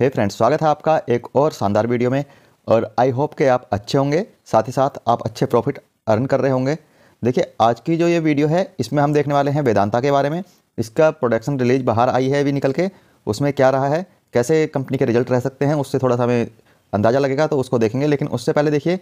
हे hey friends स्वागत है आपका एक और शानदार वीडियो में और आई होप के आप अच्छे होंगे साथ ही साथ आप अच्छे प्रॉफिट अर्न कर रहे होंगे देखिए आज की जो ये वीडियो है इसमें हम देखने वाले हैं वेदांता के बारे में इसका प्रोडक्शन रिलीज बाहर आई है अभी निकल के उसमें क्या रहा है कैसे कंपनी के रिजल्ट रह सकते हैं उससे थोड़ा सा हमें अंदाज़ा लगेगा तो उसको देखेंगे लेकिन उससे पहले देखिए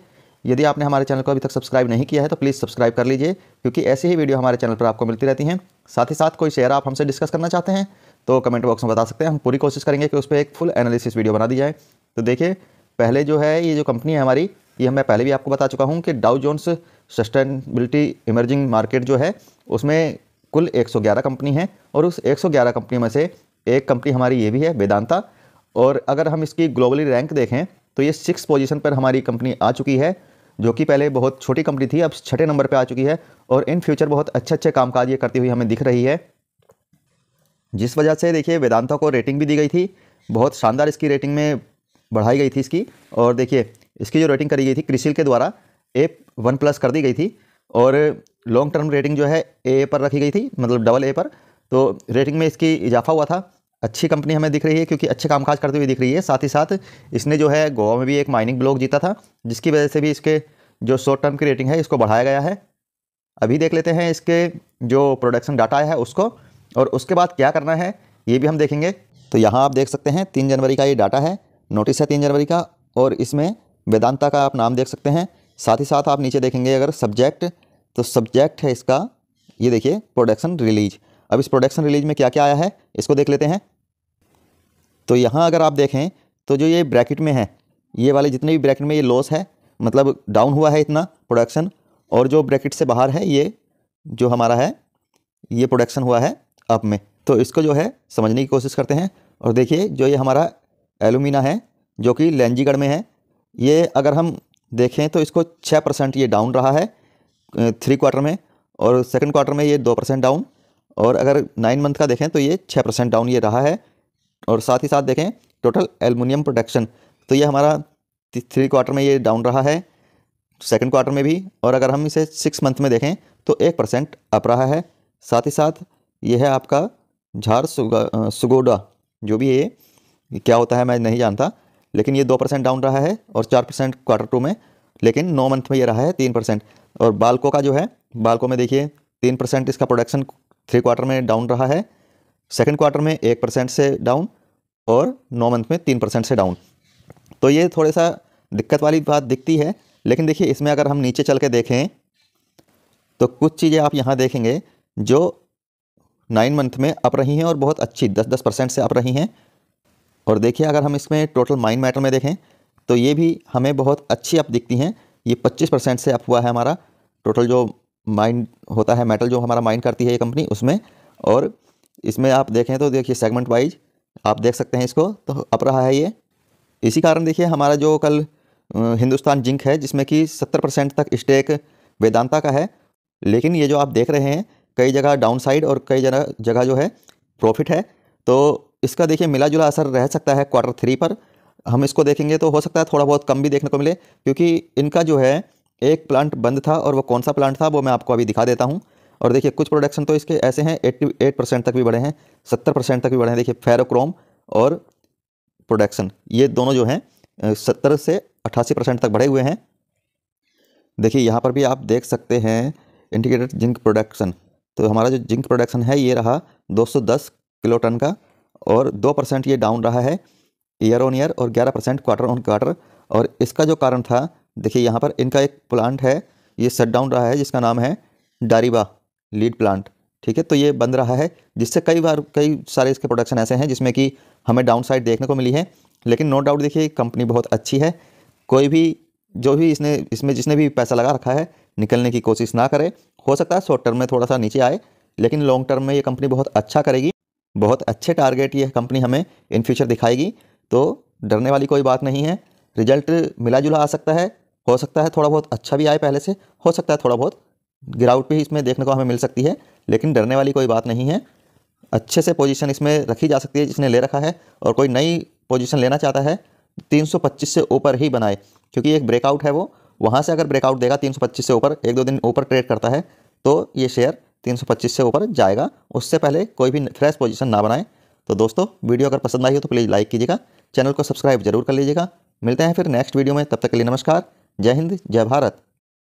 यदि आपने हमारे चैनल को अभी तक सब्सक्राइब नहीं किया है तो प्लीज़ सब्सक्राइब कर लीजिए क्योंकि ऐसी ही वीडियो हमारे चैनल पर आपको मिलती रहती हैं साथ ही साथ कोई शेयर आप हमसे डिस्कस करना चाहते हैं तो कमेंट बॉक्स में बता सकते हैं हम पूरी कोशिश करेंगे कि उस पर एक फुल एनालिसिस वीडियो बना दी जाए तो देखिए पहले जो है ये जो कंपनी है हमारी ये मैं पहले भी आपको बता चुका हूँ कि Dow Jones sustainability emerging market जो है उसमें कुल 111 कंपनी है और उस 111 कंपनी में से एक कंपनी हमारी ये भी है वेदांता और अगर हम इसकी ग्लोबली रैंक देखें तो ये सिक्स पोजीशन पर हमारी कंपनी आ चुकी है जो कि पहले बहुत छोटी कंपनी थी अब छठे नंबर पर आ चुकी है और इन फ्यूचर बहुत अच्छे अच्छे कामकाज ये करती हुई हमें दिख रही है जिस वजह से देखिए वेदांता को रेटिंग भी दी गई थी बहुत शानदार इसकी रेटिंग में बढ़ाई गई थी इसकी और देखिए इसकी जो रेटिंग करी गई थी क्रिसिल के द्वारा ए वन प्लस कर दी गई थी और लॉन्ग टर्म रेटिंग जो है ए पर रखी गई थी मतलब डबल ए पर तो रेटिंग में इसकी इजाफा हुआ था अच्छी कंपनी हमें दिख रही है क्योंकि अच्छे कामकाज करते हुए दिख रही है साथ ही साथ इसने जो है गोवा में भी एक माइनिंग ब्लॉक जीता था जिसकी वजह से भी इसके जो शॉर्ट टर्म की रेटिंग है इसको बढ़ाया गया है अभी देख लेते हैं इसके जो प्रोडक्शन डाटा है उसको और उसके बाद क्या करना है ये भी हम देखेंगे तो यहाँ आप देख सकते हैं तीन जनवरी का ये डाटा है नोटिस है तीन जनवरी का और इसमें वेदांता का आप नाम देख सकते हैं साथ ही साथ आप नीचे देखेंगे अगर सब्जेक्ट तो सब्जेक्ट है इसका ये देखिए प्रोडक्शन रिलीज अब इस प्रोडक्शन रिलीज में क्या क्या आया है इसको देख लेते हैं तो यहाँ अगर आप देखें तो जो ये ब्रैकेट में है ये वाले जितने भी ब्रैकेट में ये लॉस है मतलब डाउन हुआ है इतना प्रोडक्शन और जो ब्रैकेट से बाहर है ये जो हमारा है ये प्रोडक्शन हुआ है अप में तो इसको जो है समझने की कोशिश करते हैं और देखिए जो ये हमारा एलुमिना है जो कि लेंजीगढ़ में है ये अगर हम देखें तो इसको छः परसेंट ये डाउन रहा है थ्री क्वार्टर में और सेकंड क्वार्टर में ये दो परसेंट डाउन और अगर नाइन मंथ का देखें तो ये छः परसेंट डाउन ये रहा है और साथ ही साथ देखें टोटल एलमिनियम प्रोडक्शन तो ये हमारा थ्री क्वार्टर में ये डाउन रहा है सेकेंड क्वार्टर में भी और अगर हम इसे सिक्स मंथ में देखें तो एक परसेंट अप रहा है साथ ही साथ ये है आपका झार सुगोडा जो भी ये क्या होता है मैं नहीं जानता लेकिन ये दो परसेंट डाउन रहा है और चार परसेंट क्वार्टर टू में लेकिन नौ मंथ में ये रहा है तीन परसेंट और बालको का जो है बालको में देखिए तीन परसेंट इसका प्रोडक्शन थ्री क्वार्टर में डाउन रहा है सेकेंड क्वार्टर में एक परसेंट से डाउन और नौ मंथ में तीन परसेंट से डाउन तो ये थोड़ा सा दिक्कत वाली बात दिखती है लेकिन देखिए इसमें अगर हम नीचे चल के देखें तो कुछ चीज़ें आप यहाँ देखेंगे जो नाइन मंथ में अप रही हैं और बहुत अच्छी दस दस परसेंट से अप रही हैं और देखिए अगर हम इसमें टोटल माइन मैटर में देखें तो ये भी हमें बहुत अच्छी अप दिखती हैं ये पच्चीस परसेंट से अप हुआ है हमारा टोटल जो माइन होता है मेटल जो हमारा माइन करती है ये कंपनी उसमें और इसमें आप देखें तो देखिए सेगमेंट वाइज आप देख सकते हैं इसको तो अप रहा है ये इसी कारण देखिए हमारा जो कल हिंदुस्तान जिंक है जिसमें कि सत्तर परसेंट तक स्टेक वेदांता का है लेकिन ये जो आप देख रहे हैं कई जगह डाउन साइड और कई जगह जगह जो है प्रॉफिट है तो इसका देखिए मिला जुला असर रह सकता है क्वार्टर थ्री पर हम इसको देखेंगे तो हो सकता है थोड़ा बहुत कम भी देखने को मिले क्योंकि इनका जो है एक प्लांट बंद था और वो कौन सा प्लांट था वो मैं आपको अभी दिखा देता हूँ और देखिए कुछ प्रोडक्शन तो इसके ऐसे हैं एट्टी एट परसेंट तक भी बढ़े हैं सत्तर परसेंट तक भी बढ़े हैं देखिए फेरोक्रोम और प्रोडक्शन ये दोनों जो हैं सत्तर से अट्ठासी परसेंट तक बढ़े हुए हैं देखिए यहाँ पर भी आप देख सकते हैं इंटीग्रेटेड जिंक प्रोडक्शन तो हमारा जो जिंक प्रोडक्शन है ये रहा 210 किलो टन का और दो परसेंट ये डाउन रहा है ईयर ऑन ईयर और ग्यारह परसेंट क्वार्टर ऑन क्वार्टर और इसका जो कारण था देखिए यहाँ पर इनका एक प्लांट है ये शट डाउन रहा है जिसका नाम है डारीबा लीड प्लांट ठीक है तो ये बंद रहा है जिससे कई बार कई सारे इसके प्रोडक्शन ऐसे हैं जिसमें कि हमें डाउन साइड देखने को मिली है लेकिन नो डाउट देखिए कंपनी बहुत अच्छी है कोई भी जो भी इसने इसमें जिसने भी पैसा लगा रखा है निकलने की कोशिश ना करे हो सकता है शॉर्ट टर्म में थोड़ा सा नीचे आए लेकिन लॉन्ग टर्म में ये कंपनी बहुत अच्छा करेगी बहुत अच्छे टारगेट ये कंपनी हमें इन फ्यूचर दिखाएगी तो डरने वाली कोई बात नहीं है रिजल्ट मिला जुला आ सकता है हो सकता है थोड़ा बहुत अच्छा भी आए पहले से हो सकता है थोड़ा बहुत गिरावट भी इसमें देखने को हमें मिल सकती है लेकिन डरने वाली कोई बात नहीं है अच्छे से पोजीशन इसमें रखी जा सकती है जिसने ले रखा है और कोई नई पोजीशन लेना चाहता है 325 से ऊपर ही बनाए क्योंकि एक ब्रेकआउट है वो वहाँ से अगर ब्रेकआउट देगा 325 से ऊपर एक दो दिन ऊपर ट्रेड करता है तो ये शेयर 325 से ऊपर जाएगा उससे पहले कोई भी फ्रेश पोजीशन ना बनाए तो दोस्तों वीडियो अगर पसंद आई हो तो प्लीज़ लाइक कीजिएगा चैनल को सब्सक्राइब जरूर कर लीजिएगा मिलते हैं फिर नेक्स्ट वीडियो में तब तक के लिए नमस्कार जय हिंद जय भारत